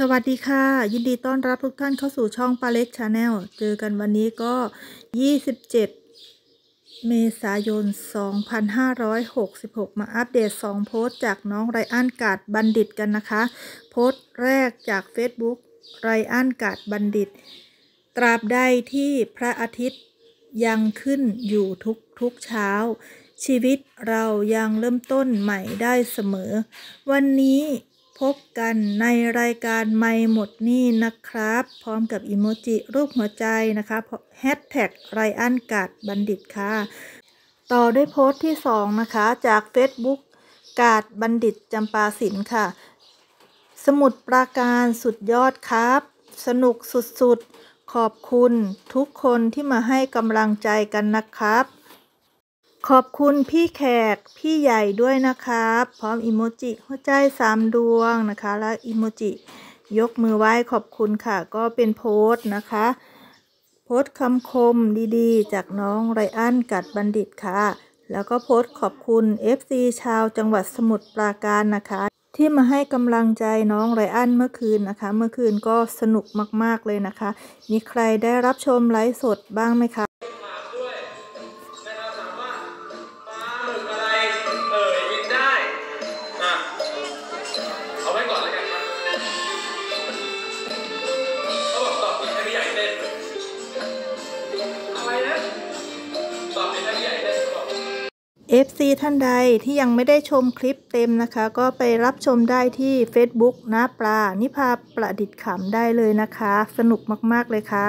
สวัสดีค่ะ ยินดีต้อนรับทุกท่านเข้าสู่ช่องปาเล็กชาแนลเจอกันวันนี้ก็ 27 เมษายน 2566 มาอัปเดต 2 โพสต์จากน้องไรอันกาดบัณฑิตกันนะคะ โพสต์แรกจาก Facebook ไรอันกาดบัณฑิต ตราบใดที่พระอาทิตย์ยังขึ้นอยู่ทุกทุกเช้า ชีวิตเรายังเริ่มต้นใหม่ได้เสมอ วันนี้พบกันในรายการไม่หมดนี่นะครับ พร้อมกับอิโมจิรูปหัวใจนะคะแฮชแท็กไรอันกาดบัณฑิตค่ะ ต่อด้วยโพสต์ที่ 2 นะคะ จาก Facebook กาดบัณฑิตจำปาสินค่ะ สมุดปราการสุดยอดครับ สนุกสุดๆ ขอบคุณทุกคนที่มาให้กำลังใจกันนะครับขอบคุณพี่แขกพี่ใหญ่ด้วยนะครับ พร้อมอิโมจิ หัวใจสามดวงนะคะและอิโมจิยกมือไหว้ขอบคุณค่ะ ก็เป็นโพสต์นะคะ โพสต์คำคมดีๆ จากน้องไรอันกัดบัณฑิตค่ะ แล้วก็โพสต์ขอบคุณ FC ชาวจังหวัดสมุทรปราการนะคะ ที่มาให้กำลังใจน้องไรอันเมื่อคืนนะคะ เมื่อคืนก็สนุกมาก ๆ เลยนะคะ มีใครได้รับชมไลฟ์สดบ้างไหมคะ FC ท่านใดที่ยังไม่ได้ชมคลิปเต็มนะคะ ก็ไปรับชมได้ที่ Facebook นะปลา นิพาประดิษฐ์ขำได้เลยนะคะ สนุกมาก ๆ เลยค่ะ